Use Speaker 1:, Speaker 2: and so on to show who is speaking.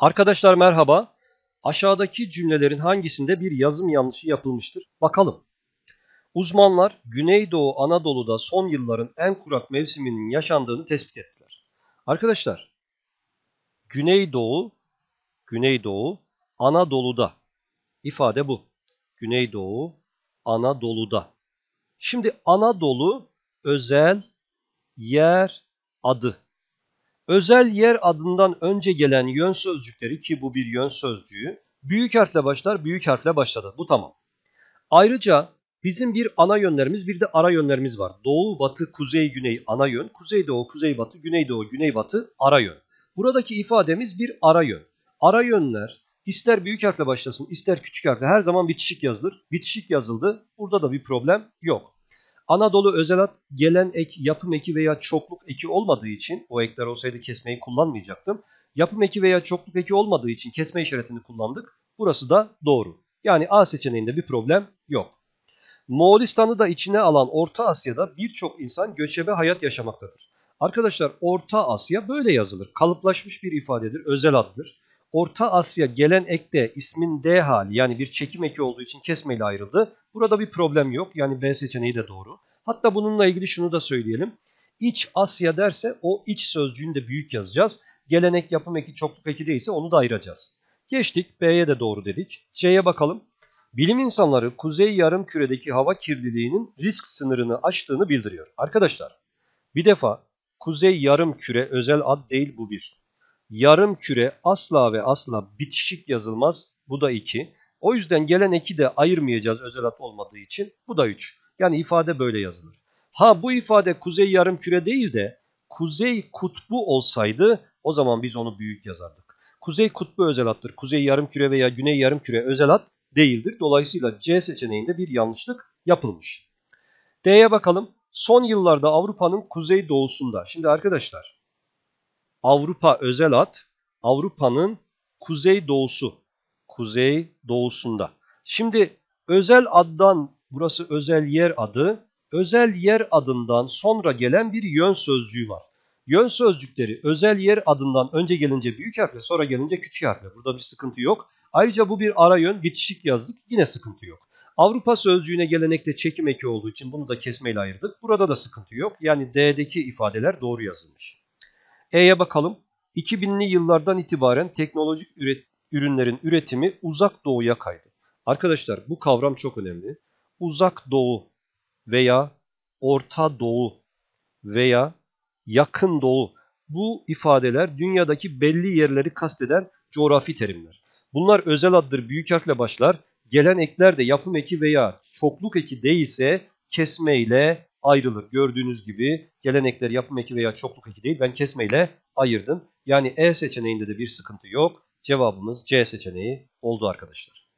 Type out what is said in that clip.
Speaker 1: Arkadaşlar merhaba. Aşağıdaki cümlelerin hangisinde bir yazım yanlışı yapılmıştır? Bakalım. Uzmanlar Güneydoğu Anadolu'da son yılların en kurak mevsiminin yaşandığını tespit ettiler. Arkadaşlar, Güneydoğu, Güneydoğu Anadolu'da ifade bu. Güneydoğu Anadolu'da. Şimdi Anadolu özel yer adı. Özel yer adından önce gelen yön sözcükleri ki bu bir yön sözcüğü büyük harfle başlar büyük harfle başladı. Bu tamam. Ayrıca bizim bir ana yönlerimiz bir de ara yönlerimiz var. Doğu, batı, kuzey, güney ana yön. Kuzey doğu, kuzey batı, güney doğu, güney batı ara yön. Buradaki ifademiz bir ara yön. Ara yönler ister büyük harfle başlasın ister küçük harfle her zaman bitişik yazılır. Bitişik yazıldı. Burada da bir problem yok. Anadolu özelat gelen ek, yapım eki veya çokluk eki olmadığı için o ekler olsaydı kesmeyi kullanmayacaktım. Yapım eki veya çokluk eki olmadığı için kesme işaretini kullandık. Burası da doğru. Yani A seçeneğinde bir problem yok. Moğolistan'ı da içine alan Orta Asya'da birçok insan göçebe hayat yaşamaktadır. Arkadaşlar Orta Asya böyle yazılır. Kalıplaşmış bir ifadedir, özel addır. Orta Asya gelen ekte ismin D hali yani bir çekim eki olduğu için kesmeyle ayrıldı. Burada bir problem yok. Yani B seçeneği de doğru. Hatta bununla ilgili şunu da söyleyelim. İç Asya derse o iç sözcüğünü de büyük yazacağız. Gelenek yapım eki çokluk eki değilse onu da ayıracağız. Geçtik B'ye de doğru dedik. C'ye bakalım. Bilim insanları kuzey yarım küredeki hava kirliliğinin risk sınırını aştığını bildiriyor. Arkadaşlar bir defa kuzey yarım küre özel ad değil bu bir yarım küre asla ve asla bitişik yazılmaz. Bu da 2. O yüzden gelen 2 de ayırmayacağız özel hat olmadığı için. Bu da 3. Yani ifade böyle yazılır. Ha bu ifade kuzey yarım küre değil de kuzey kutbu olsaydı o zaman biz onu büyük yazardık. Kuzey kutbu özel hattır. Kuzey yarım küre veya güney yarım küre özel hat değildir. Dolayısıyla C seçeneğinde bir yanlışlık yapılmış. D'ye bakalım. Son yıllarda Avrupa'nın kuzey doğusunda. Şimdi arkadaşlar Avrupa özel ad Avrupa'nın kuzey doğusu. Kuzey doğusunda. Şimdi özel addan burası özel yer adı. Özel yer adından sonra gelen bir yön sözcüğü var. Yön sözcükleri özel yer adından önce gelince büyük harfle sonra gelince küçük harfle. Burada bir sıkıntı yok. Ayrıca bu bir ara yön bitişik yazdık yine sıkıntı yok. Avrupa sözcüğüne gelenekte çekim eki olduğu için bunu da kesmeyle ayırdık. Burada da sıkıntı yok. Yani D'deki ifadeler doğru yazılmış. E'ye bakalım. 2000'li yıllardan itibaren teknolojik üret ürünlerin üretimi uzak doğuya kaydı. Arkadaşlar bu kavram çok önemli. Uzak doğu veya orta doğu veya yakın doğu bu ifadeler dünyadaki belli yerleri kasteden coğrafi terimler. Bunlar özel addır büyük harfle başlar. Gelen ekler de yapım eki veya çokluk eki değilse ile ayrılır. Gördüğünüz gibi gelenekler yapım eki veya çokluk eki değil. Ben kesmeyle ayırdım. Yani E seçeneğinde de bir sıkıntı yok. Cevabımız C seçeneği oldu arkadaşlar.